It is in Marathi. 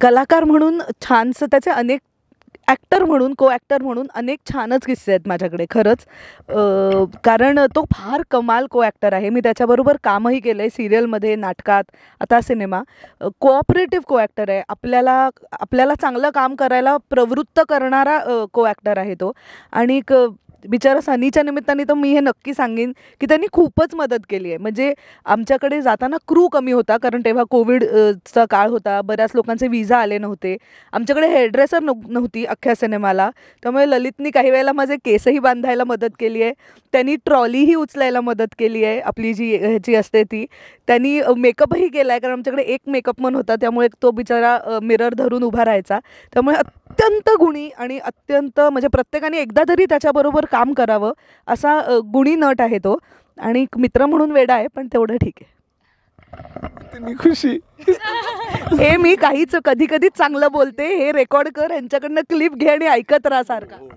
कलाकार म्हणून छानसं त्याचे अनेक ॲक्टर म्हणून को ॲक्टर म्हणून अनेक छानच किस्से आहेत माझ्याकडे खरंच कारण तो फार कमाल को ॲक्टर आहे मी त्याच्याबरोबर कामही केलं आहे सिरियलमध्ये नाटकात आता सिनेमा कोऑपरेटिव्ह को ॲक्टर आहे आपल्याला आपल्याला चांगलं काम करायला प्रवृत्त करणारा को ॲक्टर आहे तो आणि बिचारा सनीच्या निमित्ताने तर मी हे नक्की सांगेन की त्यांनी खूपच मदत केली आहे म्हणजे आमच्याकडे जाताना क्रू कमी होता कारण तेव्हा कोविडचा काळ होता बऱ्याच लोकांचे विजा आले नव्हते आमच्याकडे हेअरड्रेसर नव्हती अख्ख्या सिनेमाला त्यामुळे ललितनी काही वेळेला माझे केसही बांधायला मदत केली आहे त्यांनी ट्रॉलीही उचलायला मदत केली आहे आपली जी ह्याची असते ती त्यांनी मेकअपही केला आहे कारण आमच्याकडे एक मेकअपमन होता त्यामुळे तो बिचारा मिरर धरून उभा राहायचा त्यामुळे अत्यंत गुणी आणि अत्यंत म्हणजे प्रत्येकाने एकदा तरी त्याच्याबरोबर काम करावं असा गुणी नट आहे तो आणि मित्र म्हणून वेडा आहे पण तेवढं ठीक आहे खुशी हे मी काहीच कधी कधी चांगलं बोलते हे रेकॉर्ड कर यांच्याकडनं क्लिप घे आणि ऐकत राहा सारखा